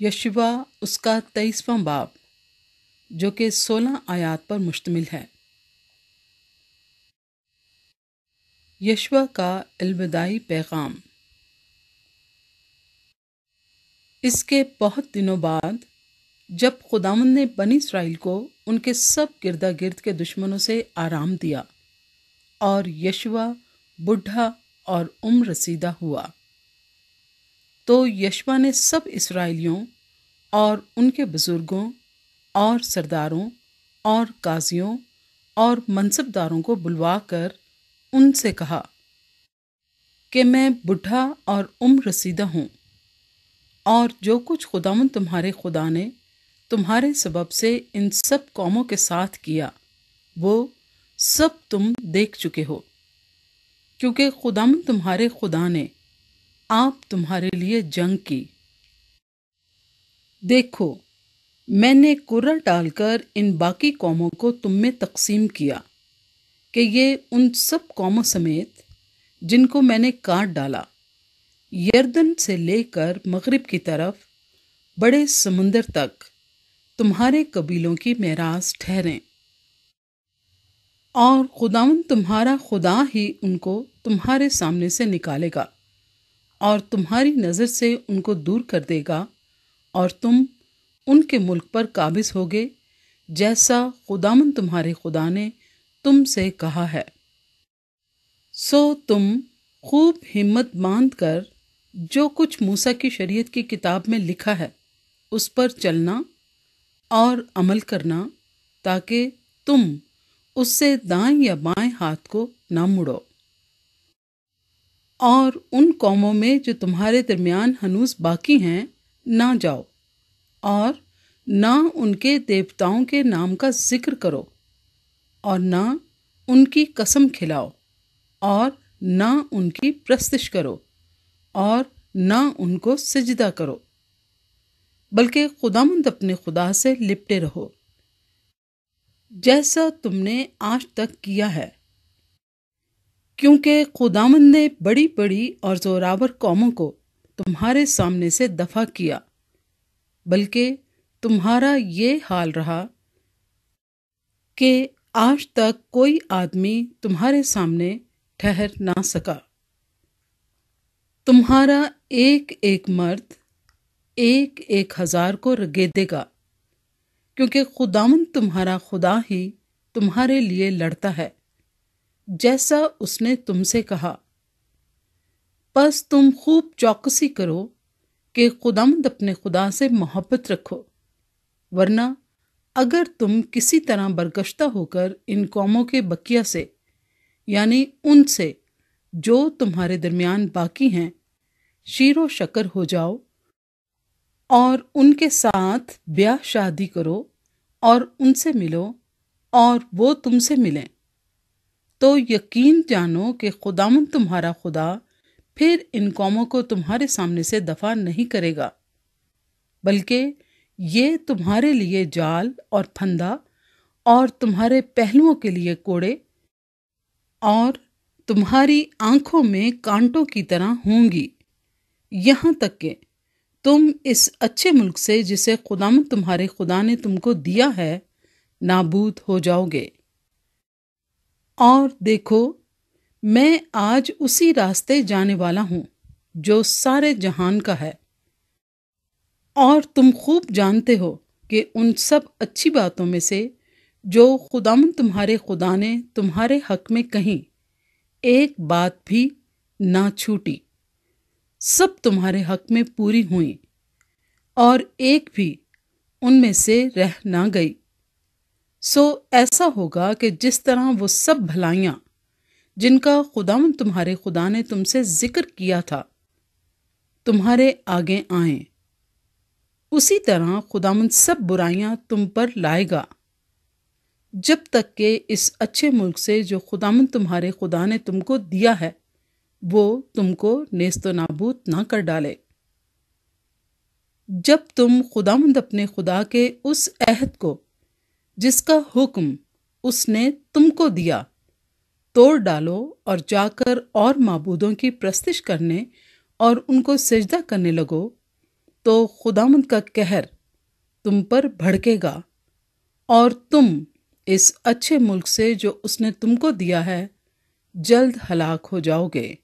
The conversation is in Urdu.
یشوا اس کا تیئیسواں باب جو کہ سولہ آیات پر مشتمل ہے یشوا کا الوداعی پیغام اس کے بہت دنوں بعد جب خدامن نے بنی اسرائیل کو ان کے سب گردا گرد کے دشمنوں سے آرام دیا اور یشوا بڈھا اور عمر رسیدہ ہوا تو یشوا نے سب اسرائیلیوں اور ان کے بزرگوں اور سرداروں اور قاضیوں اور منصب داروں کو بلوا کر ان سے کہا کہ میں بڈھا اور عمر رسیدہ ہوں اور جو کچھ خداون تمہارے خدا نے تمہارے سبب سے ان سب قوموں کے ساتھ کیا وہ سب تم دیکھ چکے ہو کیونکہ خداون تمہارے خدا نے آپ تمہارے لیے جنگ کی دیکھو میں نے کرر ڈال کر ان باقی قوموں کو تم میں تقسیم کیا کہ یہ ان سب قوموں سمیت جن کو میں نے کاٹ ڈالا یردن سے لے کر مغرب کی طرف بڑے سمندر تک تمہارے قبیلوں کی معراض ٹھہریں اور خداون تمہارا خدا ہی ان کو تمہارے سامنے سے نکالے گا اور تمہاری نظر سے ان کو دور کر دے گا اور تم ان کے ملک پر قابض ہوگے جیسا خدامن تمہارے خدا نے تم سے کہا ہے سو تم خوب ہمت باندھ کر جو کچھ کی شریعت کی کتاب میں لکھا ہے اس پر چلنا اور عمل کرنا تاکہ تم اس سے دائیں یا بائیں ہاتھ کو نہ مڑو اور ان قوموں میں جو تمہارے درمیان ہنوز باقی ہیں نہ جاؤ اور نہ ان کے دیوتاؤں کے نام کا ذکر کرو اور نہ ان کی قسم کھلاؤ اور نہ ان کی پرستش کرو اور نہ ان کو سجدہ کرو بلکہ خدامند اپنے خدا سے لپٹے رہو جیسا تم نے آج تک کیا ہے کیونکہ خداون نے بڑی بڑی اور زوراور قوموں کو تمہارے سامنے سے دفع کیا بلکہ تمہارا یہ حال رہا کہ آج تک کوئی آدمی تمہارے سامنے ٹھہر نہ سکا تمہارا ایک ایک مرد ایک ایک ہزار کو رگے دے گا کیونکہ خداون تمہارا خدا ہی تمہارے لیے لڑتا ہے جیسا اس نے تم سے کہا بس تم خوب چوکسی کرو کہ خدامد اپنے خدا سے محبت رکھو ورنہ اگر تم کسی طرح برگشتہ ہو کر ان قوموں کے بکیا سے یعنی ان سے جو تمہارے درمیان باقی ہیں شیر و شکر ہو جاؤ اور ان کے ساتھ بیاہ شادی کرو اور ان سے ملو اور وہ تم سے ملیں تو یقین جانو کہ خداون تمہارا خدا پھر ان قوموں کو تمہارے سامنے سے دفع نہیں کرے گا بلکہ یہ تمہارے لیے جال اور پھندا اور تمہارے پہلوؤں کے لیے کوڑے اور تمہاری آنکھوں میں کانٹوں کی طرح ہوں گی یہاں تک کہ تم اس اچھے ملک سے جسے خدام تمہارے خدا نے تم کو دیا ہے نابود ہو جاؤ گے اور دیکھو میں آج اسی راستے جانے والا ہوں جو سارے جہان کا ہے اور تم خوب جانتے ہو کہ ان سب اچھی باتوں میں سے جو خداون تمہارے خدا نے تمہارے حق میں کہیں ایک بات بھی نہ چھوٹی سب تمہارے حق میں پوری ہوئیں اور ایک بھی ان میں سے رہ نہ گئی سو ایسا ہوگا کہ جس طرح وہ سب بھلائیاں جن کا خداون تمہارے خدا نے تم سے ذکر کیا تھا تمہارے آگے آئیں اسی طرح خدامند سب برائیاں تم پر لائے گا جب تک کہ اس اچھے ملک سے جو خدامند تمہارے خدا نے تم کو دیا ہے وہ تم کو نیست و نابود نہ کر ڈالے جب تم خدا مند اپنے خدا کے اس عہد کو جس کا حکم اس نے تم کو دیا توڑ ڈالو اور جا کر اور معبودوں کی پرستش کرنے اور ان کو سجدہ کرنے لگو تو خدامند کا کہر تم پر بھڑکے گا اور تم اس اچھے ملک سے جو اس نے تم کو دیا ہے جلد ہلاک ہو جاؤ گے